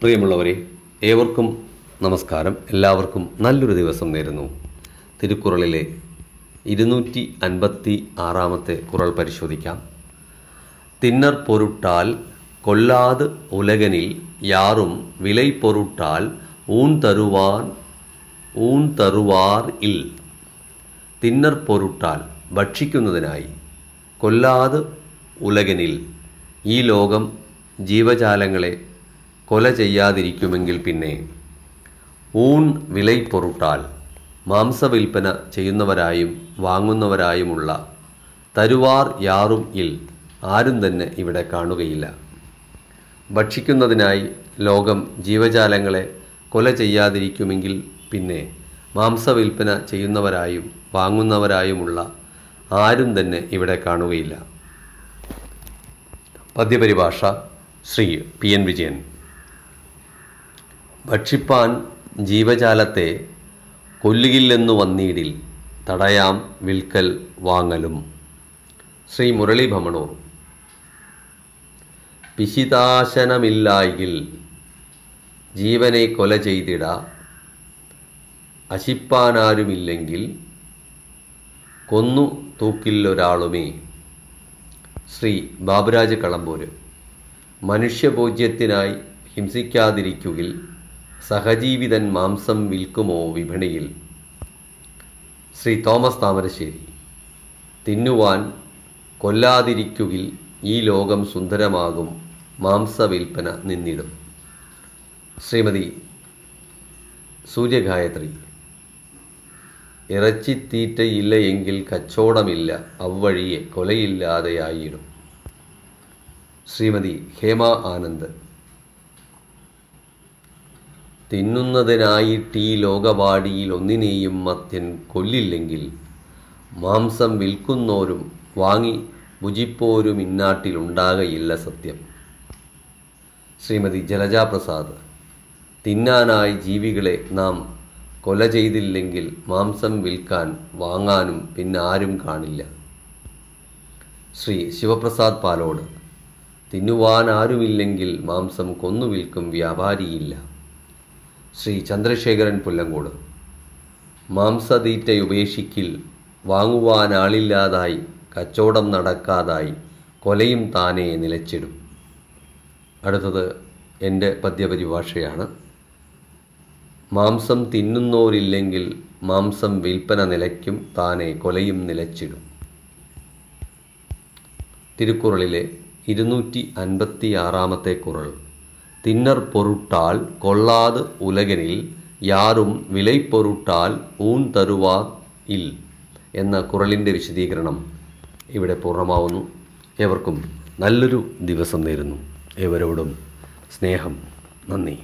പ്രിയമുള്ളവരെ ഏവർക്കും നമസ്കാരം എല്ലാവർക്കും നല്ലൊരു ദിവസം നേരുന്നു തിരുക്കുറളിലെ ഇരുന്നൂറ്റി അൻപത്തി ആറാമത്തെ കുറൾ പരിശോധിക്കാം തിന്നർ പൊരുട്ടാൽ കൊല്ലാത് ഉലകനിൽ യാറും വിലൈ പൊരുട്ടാൽ ഊൺ തരുവാൻ ഊൺ തരുവാർ ഇൽ തിന്നർ പൊരുട്ടാൽ ഭക്ഷിക്കുന്നതിനായി കൊല്ലാത് ഉലകനിൽ ഈ ലോകം ജീവജാലങ്ങളെ കൊല ചെയ്യാതിരിക്കുമെങ്കിൽ പിന്നെ ഊൺ വിലയിൽ പൊറുട്ടാൽ മാംസവിൽപ്പന ചെയ്യുന്നവരായും വാങ്ങുന്നവരായുമുള്ള തരുവാർ യാറും ഇൽ ആരും തന്നെ ഇവിടെ കാണുകയില്ല ഭക്ഷിക്കുന്നതിനായി ലോകം ജീവജാലങ്ങളെ കൊല ചെയ്യാതിരിക്കുമെങ്കിൽ പിന്നെ മാംസവിൽപ്പന ചെയ്യുന്നവരായും വാങ്ങുന്നവരായുമുള്ള ആരും തന്നെ ഇവിടെ കാണുകയില്ല പദ്യപരിഭാഷ ശ്രീ പി എൻ വിജയൻ ഭക്ഷിപ്പാൻ ജീവജാലത്തെ കൊല്ലുകില്ലെന്നു വന്നീടിൽ തടയാം വിൽക്കൽ വാങ്ങലും ശ്രീ മുരളി ഭമണൂർ പിശിതാശനമില്ലായിൽ ജീവനെ കൊല ചെയ്തിട അശിപ്പാനാരുമില്ലെങ്കിൽ കൊന്നു തൂക്കില്ലൊരാളുമേ ശ്രീ ബാബുരാജ് കളമ്പൂര് മനുഷ്യപൂജ്യത്തിനായി ഹിംസിക്കാതിരിക്കുകിൽ സഹജീവിതൻ മാംസം വിൽക്കുമോ വിപണിയിൽ ശ്രീ തോമസ് താമരശ്ശേരി തിന്നുവാൻ കൊല്ലാതിരിക്കുകിൽ ഈ ലോകം സുന്ദരമാകും വിൽപ്പന നിന്നിടും ശ്രീമതി സൂര്യഗായത്രി ഇറച്ചിത്തീറ്റയില്ല എങ്കിൽ കച്ചോടമില്ല അവഴിയെ കൊലയില്ലാതെയായിടും ശ്രീമതി ഹേമ ആനന്ദ് തിന്നുന്നതിനായിട്ട് ഈ ലോകവാടിയിൽ ഒന്നിനെയും മത്യൻ കൊല്ലില്ലെങ്കിൽ മാംസം വിൽക്കുന്നോരും വാങ്ങി ഭുജിപ്പോരും ഉണ്ടാകയില്ല സത്യം ശ്രീമതി ജലജാപ്രസാദ് തിന്നാനായി ജീവികളെ നാം കൊല ചെയ്തില്ലെങ്കിൽ മാംസം വിൽക്കാൻ വാങ്ങാനും പിന്നെ ആരും കാണില്ല ശ്രീ ശിവപ്രസാദ് പാലോട് തിന്നുവാൻ ആരുമില്ലെങ്കിൽ മാംസം കൊന്നു വിൽക്കും വ്യാപാരിയില്ല ശ്രീ ചന്ദ്രശേഖരൻ പുല്ലങ്കോട് മാംസതീറ്റ ഉപേക്ഷിക്കിൽ വാങ്ങുവാൻ ആളില്ലാതായി കച്ചവടം നടക്കാതായി കൊലയും താനെ നിലച്ചിടും അടുത്തത് എൻ്റെ പദ്യപരിഭാഷയാണ് മാംസം തിന്നുന്നോരില്ലെങ്കിൽ മാംസം വിൽപ്പന നിലയ്ക്കും താനെ കൊലയും നിലച്ചിടും തിരുക്കുറളിലെ ഇരുന്നൂറ്റി അൻപത്തി ആറാമത്തെ കുറൾ தின்னற் பொருட்டால் கொள்ளாது உலகெனில் യാരും വിലയ്പൊരുട്ടാൽ ഊൺ തരുവാ ഇൽ എന്ന കുറലിൻ്റെ വിശദീകരണം ഇവിടെ പൂർണ്ണമാവുന്നു ഏവർക്കും നല്ലൊരു ദിവസം നേരുന്നു ഏവരോടും സ്നേഹം നന്ദി